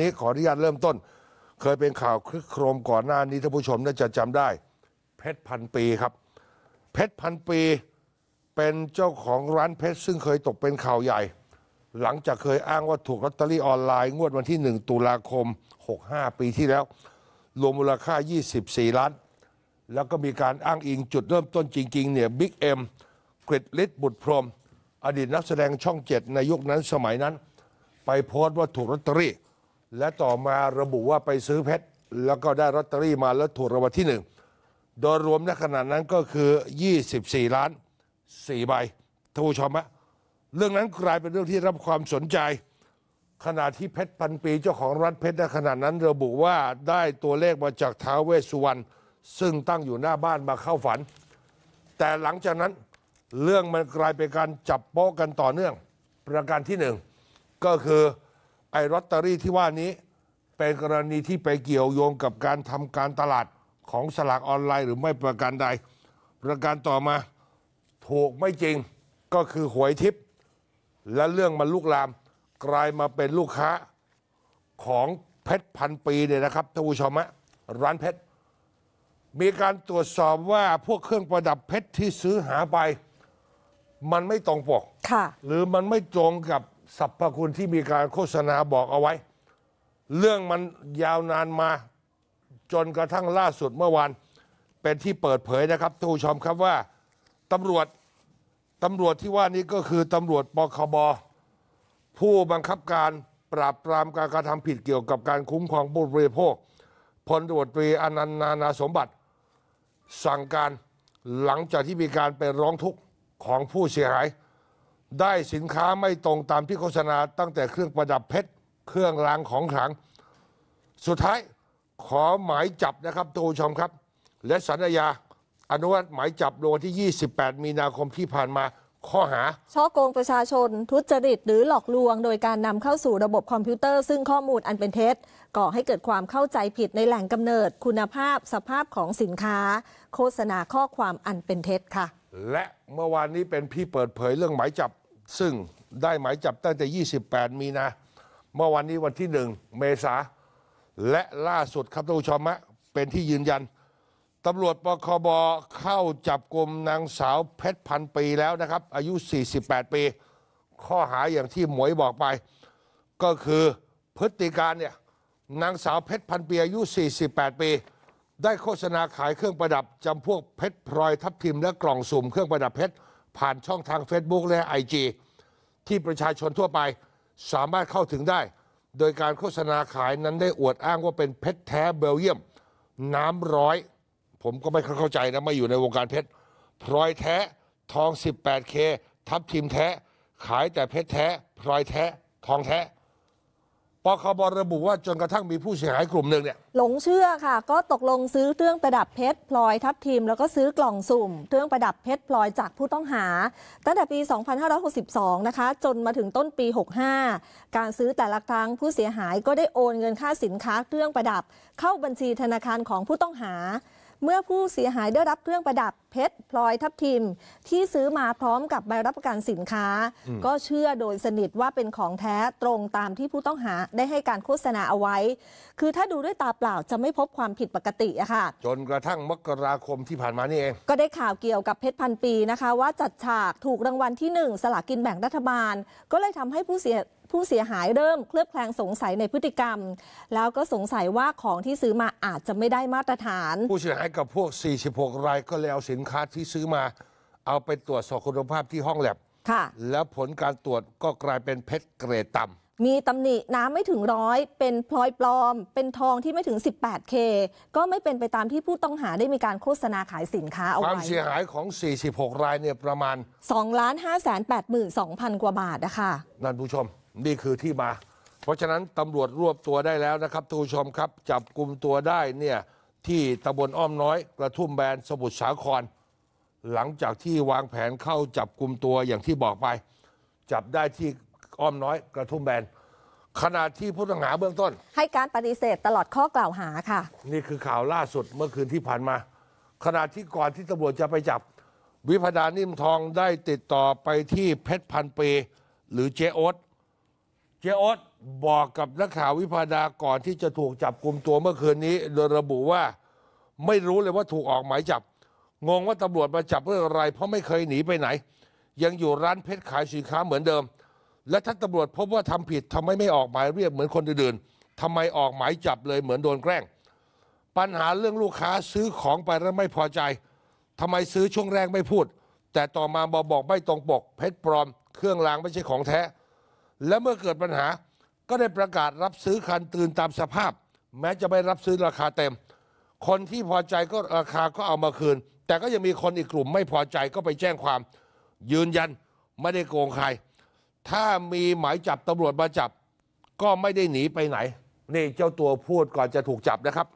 นี้ขออนุญาตเริ่มต้นเคยเป็นข่าวคลึกโครมก่อนหน้านี้ท่านผู้ชมน่าจะจำได้ เพชรพันปีครับ เพชรพันปีเป็นเจ้าของร้านเพชรซึ่งเคยตกเป็นข่าวใหญ่ หลังจากเคยอ้างว่าถูกลอตเตอรี่ออนไลน์งวดวันที่ 1 ตุลาคม 65 ปีที่แล้ว รวมมูลค่า 24 ล้าน แล้วก็มีการอ้างอิงจุดเริ่มต้นจริงๆเนี่ยบิ๊กเอ็มกริดลิศบุตรพรมอดีตนักแสดงช่องเจ็ดในยุคนั้นสมัยนั้น ไปโพสต์ว่าถูกลอตเตอรี่และต่อมาระบุว่าไปซื้อเพชร แล้วก็ได้ลอตเตอรี่มาแล้วถูกรางวัลที่หนึ่งโดยรวมในขณะนั้นก็คือ 24 ล้าน 4 ใบท่านผู้ชมฮะเรื่องนั้นกลายเป็นเรื่องที่รับความสนใจขณะที่เพชรพันปีเจ้าของร้านเพชรในขณะนั้นระบุว่าได้ตัวเลขมาจากท้าวเวสสุวรรณซึ่งตั้งอยู่หน้าบ้านมาเข้าฝัน แต่หลังจากนั้นเรื่องมันกลายเป็นการจับโป๊ะกันต่อเนื่อง ประการที่หนึ่งก็คือไอ้ลอตเตอรี่ที่ว่านี้เป็นกรณีที่ไปเกี่ยวโยงกับการทำการตลาดของสลากออนไลน์ หรือไม่ประการใด ประการต่อมาถูกไม่จริง ก็คือหวยทิพย์และเรื่องมันลุกลาม กลายมาเป็นลูกค้าของเพชรพันปีเนี่ยนะครับท่านผู้ชมะร้านเพชรมีการตรวจสอบว่าพวกเครื่องประดับเพชรที่ซื้อหาไปมันไม่ตรงปกหรือมันไม่ตรงกับสรรพคุณที่มีการโฆษณาบอกเอาไว้ เรื่องมันยาวนานมาจนกระทั่งล่าสุดเมื่อวานเป็นที่เปิดเผยนะครับท่านผู้ชมครับว่าตำรวจตำรวจที่ว่านี้ก็คือ ตำรวจปคบผู้บังคับการปราบปรามการกระทำผิดเกี่ยวกับการคุ้มครองผู้บริโภคพลตรวจตรีอนันนานาสมบัติ สั่งการหลังจากที่มีการไปร้องทุกข์ของผู้เสียหายได้สินค้าไม่ตรงตามที่โฆษณาตั้งแต่เครื่องประดับเพชรเครื่องรางของขลัง สุดท้ายขอหมายจับนะครับตูชมครับ และสัญญาอนุญัตหมายจับลงวันที่ 28 มีนาคมที่ผ่านมาข้อหาช่อโกงประชาชนทุจริตหรือหลอกลวง โดยการนำเข้าสู่ระบบคอมพิวเตอร์ ซึ่งข้อมูลอันเป็นเท็จก่อให้เกิดความเข้าใจผิดในแหล่งกำเนิดคุณภาพสภาพของสินค้า โฆษณาข้อความอันเป็นเท็จค่ะและเมื่อวานนี้เป็นพี่เปิดเผยเรื่องหมายจับซึ่งได้หมายจับตั้งแต่28 มีนาเมื่อวานนี้วันที่ 1 เมษา และล่าสุดครับท่านผู้ชมะเป็นที่ยืนยันตำรวจปคบเข้าจับกลุ่มนางสาวเพชรพันปีแล้วนะครับอายุ 48 ปี ข้อหาอย่างที่หมวยบอกไป ก็คือพฤติการเนี่ยนางสาวเพชรพันปีอายุ 48 ปีได้โฆษณาขายเครื่องประดับ จำพวกเพชรพลอยทับทิมและกล่องสุ่มเครื่องประดับเพชรผ่านช่องทาง Facebook และ IG ที่ประชาชนทั่วไปสามารถเข้าถึงได้ โดยการโฆษณาขายนั้นได้อวดอ้างว่าเป็น เพชรแท้เบลเยียม น้ำร้อย ผมก็ไม่เข้าใจนะไม่อยู่ในวงการเพชรพลอยแท้ ทอง 18K ทับทิมแท้ ขายแต่เพชรแท้พลอยแท้ทองแท้ปคบระบุว่าจนกระทั่งมีผู้เสียหายกลุ่มหนึ่งเนี่ยหลงเชื่อค่ะก็ตกลงซื้อเครื่องประดับเพชรพลอยทับทีมแล้วก็ซื้อกล่องสุ่มเครื่องประดับเพชรพลอยจากผู้ต้องหาตั้งแต่ปี 2562 นะคะจนมาถึงต้นปี 65 การซื้อแต่ละครั้งผู้เสียหายก็ได้โอนเงินค่าสินค้าเครื่องประดับ เข้าบัญชีธนาคารของผู้ต้องหาเมื่อผู้เสียหายได้รับเครื่องประดับเพชรพลอยทับทิม ที่ซื้อมาพร้อมกับใบรับประกันสินค้า ก็เชื่อโดยสนิทว่าเป็นของแท้ตรงตามที่ผู้ต้องหาได้ให้การโฆษณาเอาไว้ คือถ้าดูด้วยตาเปล่าจะไม่พบความผิดปกติอะค่ะจนกระทั่งมกราคมที่ผ่านมานี่เอง ก็ได้ข่าวเกี่ยวกับเพชรพันปีนะคะ ว่าจัดฉากถูกรางวัลที่1สลากินแบ่งรัฐบาล ก็เลยทำให้ผู้เสียผู้เสียหายเริ่มเคลือบแคลงสงสัยในพฤติกรรม แล้วก็สงสัยว่าของที่ซื้อมาอาจจะไม่ได้มาตรฐาน ผู้เสียหายกับพวก 46 รายก็เลยเอาสินค้าที่ซื้อมา เอาไปตรวจสอบคุณภาพที่ห้องแลบค่ะ แล้วผลการตรวจก็กลายเป็นเพชรเกรดต่ำมีตำหนิน้ำไม่ถึงร้อย เป็นพลอยปลอม เป็นทองที่ไม่ถึง 18K ก็ไม่เป็นไปตามที่ผู้ต้องหาได้มีการโฆษณาขายสินค้าเอาไว้ความเสียหายของ 46 รายเนี่ยประมาณ2 5 8 2 0 0 0 กว่าบาทนะคะนั่นผู้ชมนี่คือที่มา เพราะฉะนั้นตำรวจรวบตัวได้แล้วนะครับทุกผู้ชมครับ จับกลุ่มตัวได้เนี่ยที่ตำบลอ้อมน้อยกระทุ่มแบนสมุทรสาคร หลังจากที่วางแผนเข้าจับกลุ่มตัวอย่างที่บอกไป จับได้ที่อ้อมน้อยกระทุ่มแบนขณะที่ผู้ต้องหาเบื้องต้น ให้การปฏิเสธตลอดข้อกล่าวหาค่ะ นี่คือข่าวล่าสุดเมื่อคืนที่ผ่านมา ขณะที่ก่อนที่ตำรวจจะไปจับวิพดานิ่มทองได้ติดต่อไปที่เพชรพันปีหรือเจโอ๊ตจ๊อดบอกกับนักข่าววิพาดาก่อนที่จะถูกจับกลุ่มตัวเมื่อคืนนี้โดยระบุว่า ไม่รู้เลยว่าถูกออกหมายจับ งงว่าตำรวจมาจับเรื่องอะไรเพราะไม่เคยหนีไปไหน ยังอยู่ร้านเพชรขายสินค้าเหมือนเดิม และถ้าตำรวจพบว่าทำผิดทำไมไม่ออกหมายเรียกเหมือนคนอื่นๆทำไมออกหมายจับเลยเหมือนโดนแกล้งปัญหาเรื่องลูกค้าซื้อของไปแล้วไม่พอใจทำไมซื้อช่วงแรกไม่พูด แต่ต่อมาบอกบอกไม่ตรงปก เพชรปลอมเครื่องรางไม่ใช่ของแท้และเมื่อเกิดปัญหาก็ได้ประกาศรับซื้อคันตื่นตามสภาพ แม้จะไม่รับซื้อราคาเต็ม คนที่พอใจก็ราคาก็เอามาคืน แต่ก็ยังมีคนอีกกลุ่มไม่พอใจก็ไปแจ้งความ ยืนยันไม่ได้โกงใคร ถ้ามีหมายจับตำรวจมาจับ ก็ไม่ได้หนีไปไหน นี่เจ้าตัวพูดก่อนจะถูกจับนะครับ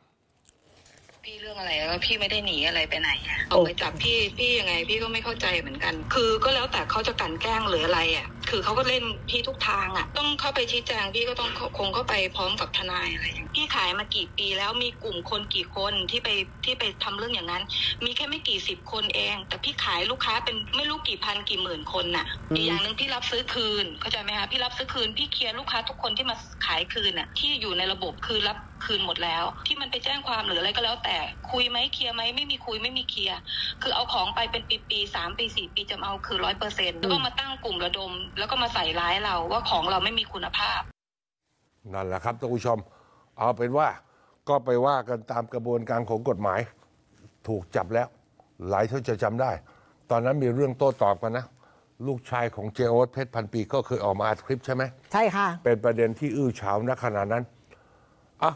พี่เรื่องอะไรแลพี่ไม่ได้หนีอะไรไปไหนอะเอาไปจับพี่พี่ยังไง พี่ก็ไม่เข้าใจเหมือนกัน คือก็แล้วแต่เขาจะกันแกล้งหรืออะไรอะคือเขาก็เล่นพี่ทุกทางอ่ะต้องเข้าไปชี้แจงพี่ก็ต้องคงเข้าไปพร้อมกับทนายอะไรอย่างพี่ขายมากี่ปีแล้วมีกลุ่มคนกี่คนที่ไปที่ไปทำเรื่องอย่างนั้น มีแค่ไม่กี่สิบคนเอง แต่พี่ขายลูกค้าเป็นไม่รู้กี่พันกี่หมื่นคนน่ะ อีกอย่างหนึ่งพี่รับซื้อคืนเข้าใจไหมคะพี่รับซื้อคืนพี่เคลียร์ลูกค้าทุกคนที่มาขายคืนน่ะที่อยู่ในระบบคือรับคืนหมดแล้วที่มันไปแจ้งความหรืออะไรก็แล้วแต่ คุยไหมเคลียร์ไหมไม่มีคุยไม่มีเคลียร์คือเอาของไปเป็นปีปีสามปีสี่ปีจะเอาคือร้อยเปอร์เซ็นต์แล้วก็มาตั้งกลุ่มระดมแล้วก็มาใส่ร้ายเราว่าของเราไม่มีคุณภาพ นั่นแหละครับท่านผู้ชม เอาเป็นว่าก็ไปว่ากันตามกระบวนการของกฎหมายถูกจับแล้วหลายท่านจะจำได้ ตอนนั้นมีเรื่องโต้ตอบกันนะ ลูกชายของเจโอตเพชรพันปีก็เคยออกมาอัดคลิปใช่ไหมใช่ค่ะ เป็นประเด็นที่อื้อฉาวณขณะนั้นอ่ะ